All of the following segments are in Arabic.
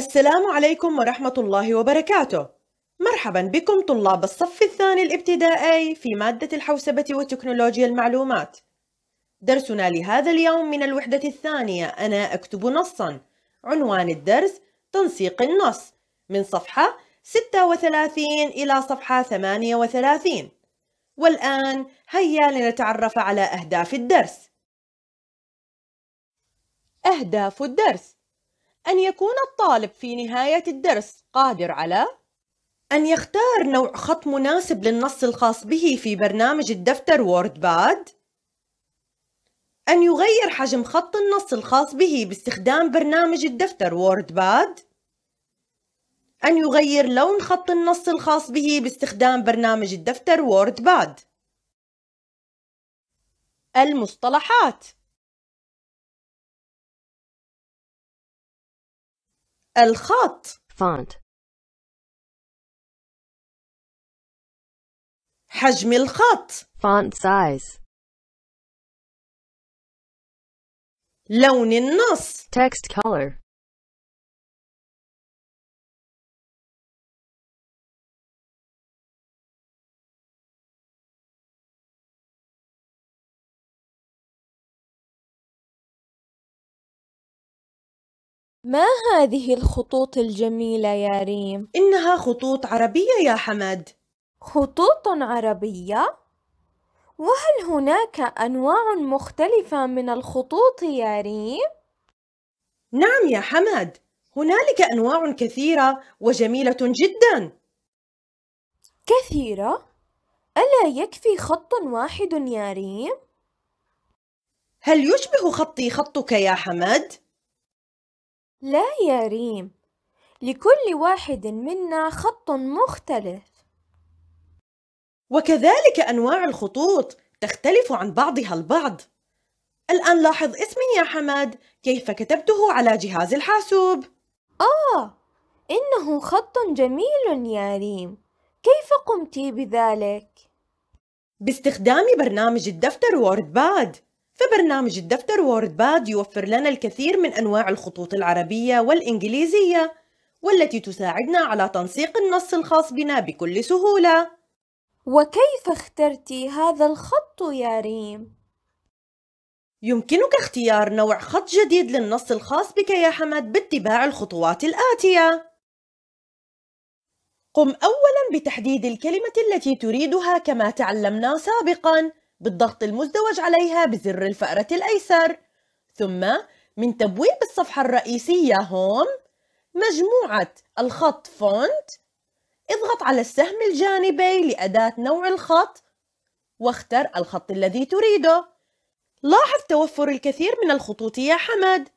السلام عليكم ورحمة الله وبركاته مرحبا بكم طلاب الصف الثاني الابتدائي في مادة الحوسبة وتكنولوجيا المعلومات درسنا لهذا اليوم من الوحدة الثانية أنا أكتب نصا عنوان الدرس تنسيق النص من صفحة 36 إلى صفحة 38 والآن هيا لنتعرف على أهداف الدرس أهداف الدرس أن يكون الطالب في نهاية الدرس قادر على أن يختار نوع خط مناسب للنص الخاص به في برنامج الدفتر وورد باد أن يغير حجم خط النص الخاص به باستخدام برنامج الدفتر وورد باد أن يغير لون خط النص الخاص به باستخدام برنامج الدفتر وورد باد المصطلحات الخط font حجم الخط font size لون النص text color ما هذه الخطوط الجميلة يا ريم؟ إنها خطوط عربية يا حمد خطوط عربية؟ وهل هناك أنواع مختلفة من الخطوط يا ريم؟ نعم يا حمد هنالك أنواع كثيرة وجميلة جدا كثيرة؟ ألا يكفي خط واحد يا ريم؟ هل يشبه خطي خطك يا حمد؟ لا يا ريم لكل واحد منا خط مختلف وكذلك أنواع الخطوط تختلف عن بعضها البعض الآن لاحظ اسمي يا حماد كيف كتبته على جهاز الحاسوب آه إنه خط جميل يا ريم كيف قمت بذلك؟ باستخدام برنامج الدفتر وورد باد فبرنامج الدفتر وورد باد يوفر لنا الكثير من أنواع الخطوط العربية والإنجليزية والتي تساعدنا على تنسيق النص الخاص بنا بكل سهولة وكيف اخترت هذا الخط يا ريم؟ يمكنك اختيار نوع خط جديد للنص الخاص بك يا حمد باتباع الخطوات الآتية قم أولاً بتحديد الكلمة التي تريدها كما تعلمنا سابقاً بالضغط المزدوج عليها بزر الفأرة الأيسر ثم من تبويب الصفحة الرئيسية هوم مجموعة الخط فونت اضغط على السهم الجانبي لأداة نوع الخط واختر الخط الذي تريده لاحظ توفر الكثير من الخطوط يا حمد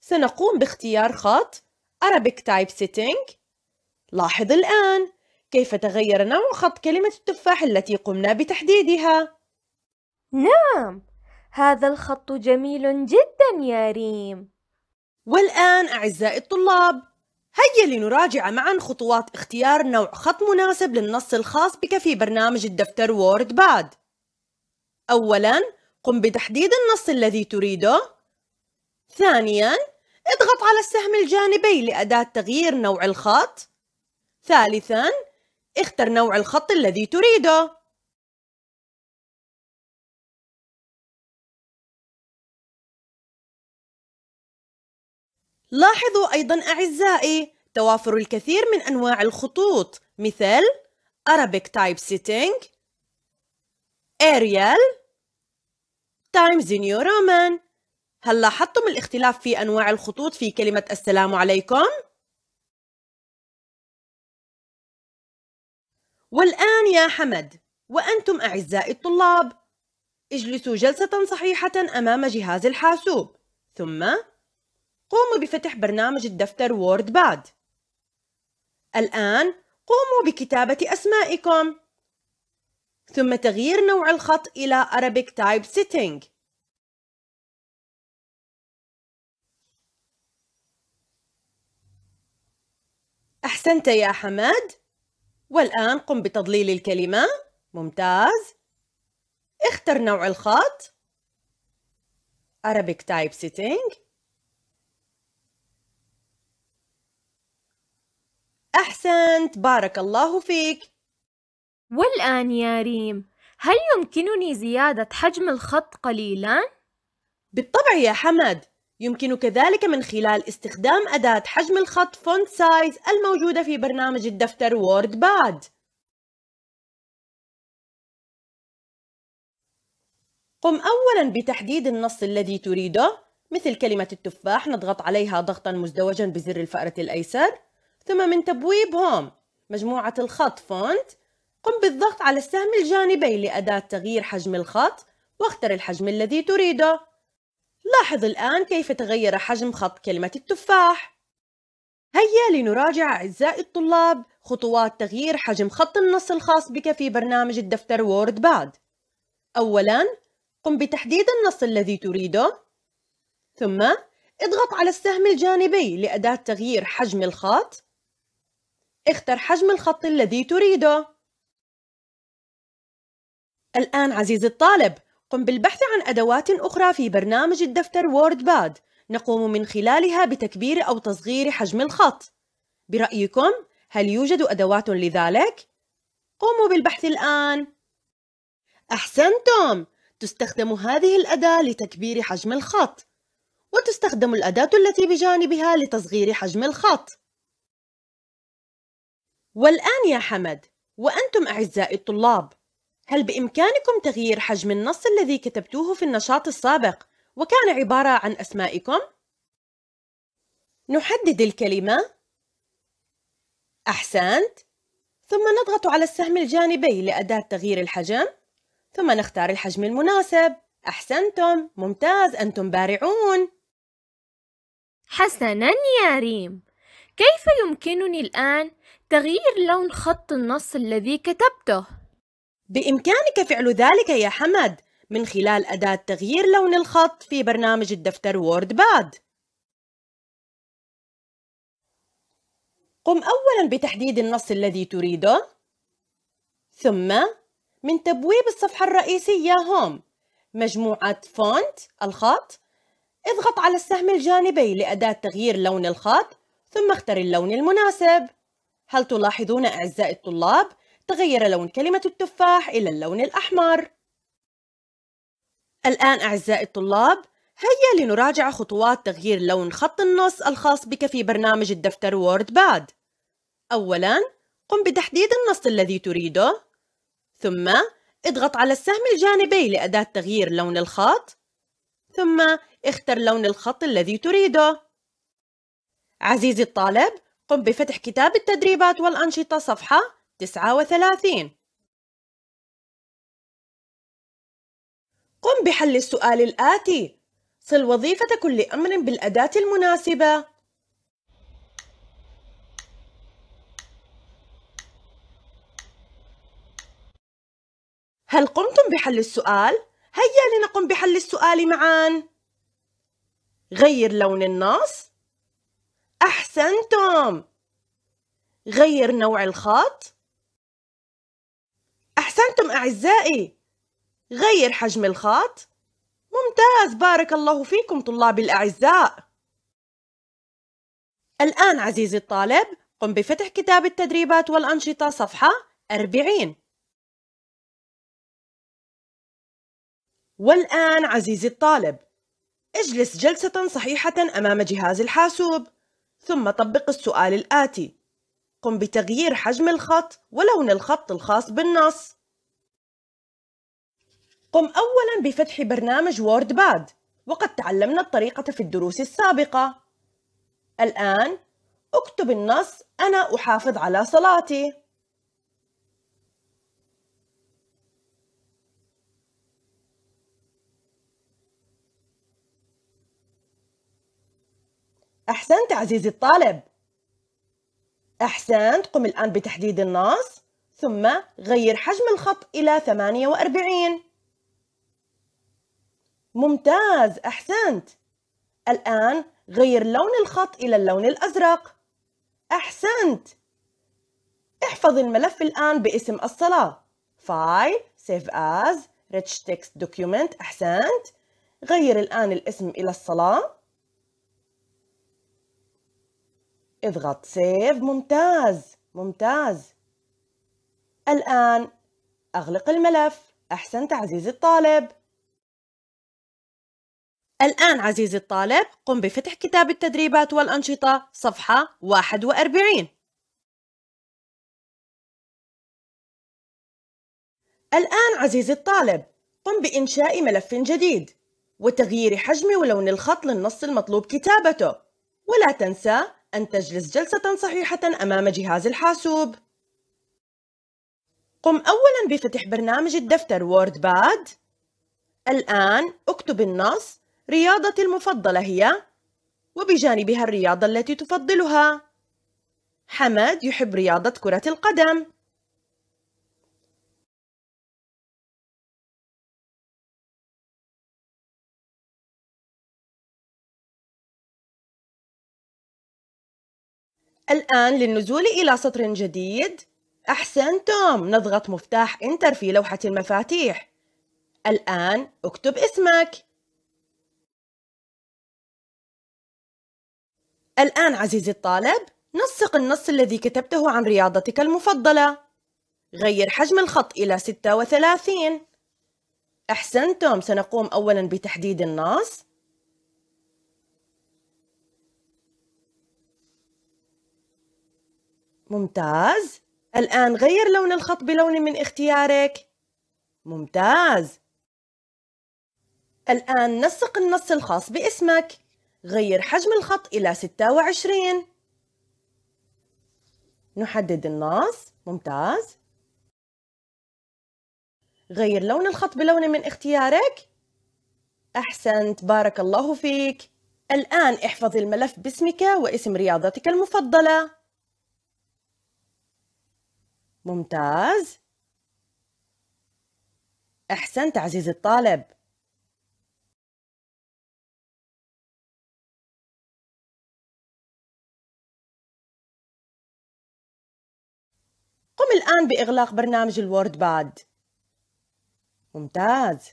سنقوم باختيار خط Arabic Type Setting لاحظ الآن كيف تغير نوع خط كلمة التفاح التي قمنا بتحديدها نعم هذا الخط جميل جدا يا ريم والآن أعزائي الطلاب هيا لنراجع معا خطوات اختيار نوع خط مناسب للنص الخاص بك في برنامج الدفتر وورد باد أولا قم بتحديد النص الذي تريده ثانيا اضغط على السهم الجانبي لأداة تغيير نوع الخط ثالثا اختر نوع الخط الذي تريده لاحظوا أيضا أعزائي توافر الكثير من أنواع الخطوط مثل Arabic Type Sitting Arial Times New Roman هل لاحظتم الاختلاف في أنواع الخطوط في كلمة السلام عليكم؟ والآن يا حمد وأنتم أعزائي الطلاب اجلسوا جلسة صحيحة أمام جهاز الحاسوب ثم قوموا بفتح برنامج الدفتر وورد باد الآن قوموا بكتابة أسمائكم ثم تغيير نوع الخط إلى Arabic Type Setting أحسنت يا حماد والآن قم بتضليل الكلمة ممتاز اختر نوع الخط Arabic Type Setting أحسنت بارك الله فيك والآن يا ريم هل يمكنني زيادة حجم الخط قليلا؟ بالطبع يا حمد يمكنك ذلك من خلال استخدام أداة حجم الخط فونت سايز الموجودة في برنامج الدفتر وورد باد قم أولا بتحديد النص الذي تريده مثل كلمة التفاح نضغط عليها ضغطا مزدوجا بزر الفأرة الأيسر ثم من تبويبهم مجموعة الخط فونت قم بالضغط على السهم الجانبي لأداة تغيير حجم الخط واختر الحجم الذي تريده لاحظ الآن كيف تغير حجم خط كلمة التفاح هيا لنراجع أعزائي الطلاب خطوات تغيير حجم خط النص الخاص بك في برنامج الدفتر وورد باد أولاً قم بتحديد النص الذي تريده ثم اضغط على السهم الجانبي لأداة تغيير حجم الخط اختر حجم الخط الذي تريده الآن عزيزي الطالب قم بالبحث عن أدوات أخرى في برنامج الدفتر وورد باد نقوم من خلالها بتكبير أو تصغير حجم الخط برأيكم هل يوجد أدوات لذلك؟ قوموا بالبحث الآن أحسنتم تستخدم هذه الأداة لتكبير حجم الخط وتستخدم الأداة التي بجانبها لتصغير حجم الخط والآن يا حمد وأنتم أعزائي الطلاب هل بإمكانكم تغيير حجم النص الذي كتبتوه في النشاط السابق وكان عبارة عن أسمائكم؟ نحدد الكلمة أحسنت ثم نضغط على السهم الجانبي لأداة تغيير الحجم ثم نختار الحجم المناسب أحسنتم ممتاز أنتم بارعون حسناً يا ريم كيف يمكنني الآن تغيير لون خط النص الذي كتبته بإمكانك فعل ذلك يا حمد من خلال أداة تغيير لون الخط في برنامج الدفتر وورد باد قم أولاً بتحديد النص الذي تريده ثم من تبويب الصفحة الرئيسية هوم مجموعة فونت الخط اضغط على السهم الجانبي لأداة تغيير لون الخط ثم اختر اللون المناسب هل تلاحظون أعزائي الطلاب تغير لون كلمة التفاح إلى اللون الأحمر؟ الآن أعزائي الطلاب هيا لنراجع خطوات تغيير لون خط النص الخاص بك في برنامج الدفتر وورد باد أولاً قم بتحديد النص الذي تريده ثم اضغط على السهم الجانبي لأداة تغيير لون الخط ثم اختر لون الخط الذي تريده عزيزي الطالب قم بفتح كتاب التدريبات والأنشطة صفحة 39 قم بحل السؤال الآتي صل وظيفة كل أمر بالأداة المناسبة هل قمتم بحل السؤال؟ هيا لنقم بحل السؤال معا غير لون النص أحسنتم غير نوع الخط أحسنتم أعزائي غير حجم الخط ممتاز بارك الله فيكم طلابي الأعزاء الآن عزيزي الطالب قم بفتح كتاب التدريبات والأنشطة صفحة 40 والآن عزيزي الطالب اجلس جلسة صحيحة أمام جهاز الحاسوب ثم طبق السؤال الآتي قم بتغيير حجم الخط ولون الخط الخاص بالنص قم أولا بفتح برنامج وورد باد وقد تعلمنا الطريقة في الدروس السابقة الآن اكتب النص أنا أحافظ على صلاتي أحسنت عزيزي الطالب أحسنت قم الآن بتحديد النص ثم غير حجم الخط إلى 48 ممتاز أحسنت الآن غير لون الخط إلى اللون الأزرق أحسنت احفظ الملف الآن باسم الصلاة فايل سيف as rich text document أحسنت غير الآن الاسم إلى الصلاة اضغط سيف ممتاز ممتاز الآن أغلق الملف أحسنت عزيزي الطالب الآن عزيزي الطالب قم بفتح كتاب التدريبات والأنشطة صفحة 41 الآن عزيزي الطالب قم بإنشاء ملف جديد وتغيير حجم ولون الخط للنص المطلوب كتابته ولا تنسى أن تجلس جلسة صحيحة أمام جهاز الحاسوب قم أولاً بفتح برنامج الدفتر وورد باد الآن اكتب النص رياضتي المفضلة هي وبجانبها الرياضة التي تفضلها حمد يحب رياضة كرة القدم الآن للنزول إلى سطر جديد أحسنتم نضغط مفتاح انتر في لوحة المفاتيح الآن اكتب اسمك الآن عزيزي الطالب نسق النص الذي كتبته عن رياضتك المفضلة غير حجم الخط إلى 36 أحسنتم سنقوم أولا بتحديد النص ممتاز الآن غير لون الخط بلون من اختيارك ممتاز الآن نسق النص الخاص باسمك غير حجم الخط إلى 26 نحدد النص ممتاز غير لون الخط بلون من اختيارك أحسنت بارك الله فيك الآن احفظ الملف باسمك واسم رياضتك المفضلة ممتاز أحسنت عزيزي الطالب قم الآن بإغلاق برنامج الوورد باد ممتاز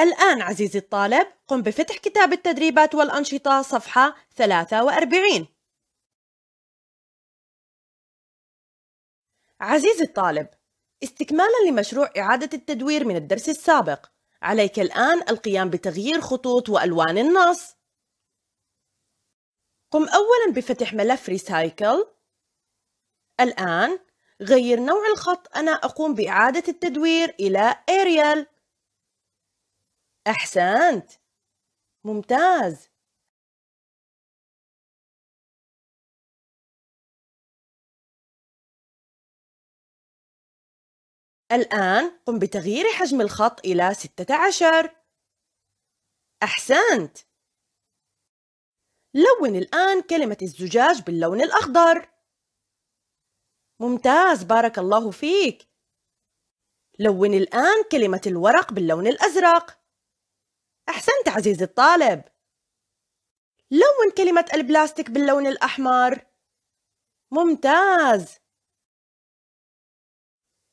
الآن عزيزي الطالب قم بفتح كتاب التدريبات والأنشطة صفحة 43 عزيزي الطالب استكمالا لمشروع إعادة التدوير من الدرس السابق عليك الآن القيام بتغيير خطوط وألوان النص قم أولا بفتح ملف ريسايكل الآن غير نوع الخط أنا أقوم بإعادة التدوير إلى أريال أحسنت ممتاز الآن قم بتغيير حجم الخط إلى 16 أحسنت لون الآن كلمة الزجاج باللون الأخضر ممتاز بارك الله فيك لون الآن كلمة الورق باللون الأزرق أحسنت عزيزي الطالب لون كلمة البلاستيك باللون الأحمر ممتاز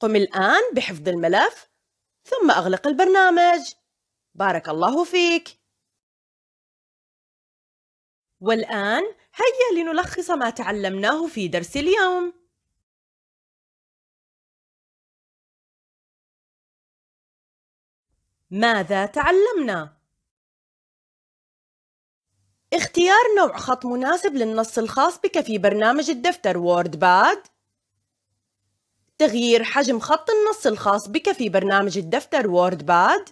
قم الآن بحفظ الملف ثم أغلق البرنامج بارك الله فيك والآن هيا لنلخص ما تعلمناه في درس اليوم ماذا تعلمنا؟ اختيار نوع خط مناسب للنص الخاص بك في برنامج الدفتر وورد باد تغيير حجم خط النص الخاص بك في برنامج الدفتر وورد باد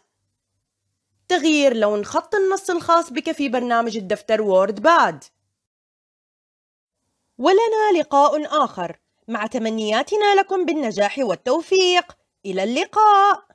تغيير لون خط النص الخاص بك في برنامج الدفتر وورد باد ولنا لقاء آخر مع تمنياتنا لكم بالنجاح والتوفيق إلى اللقاء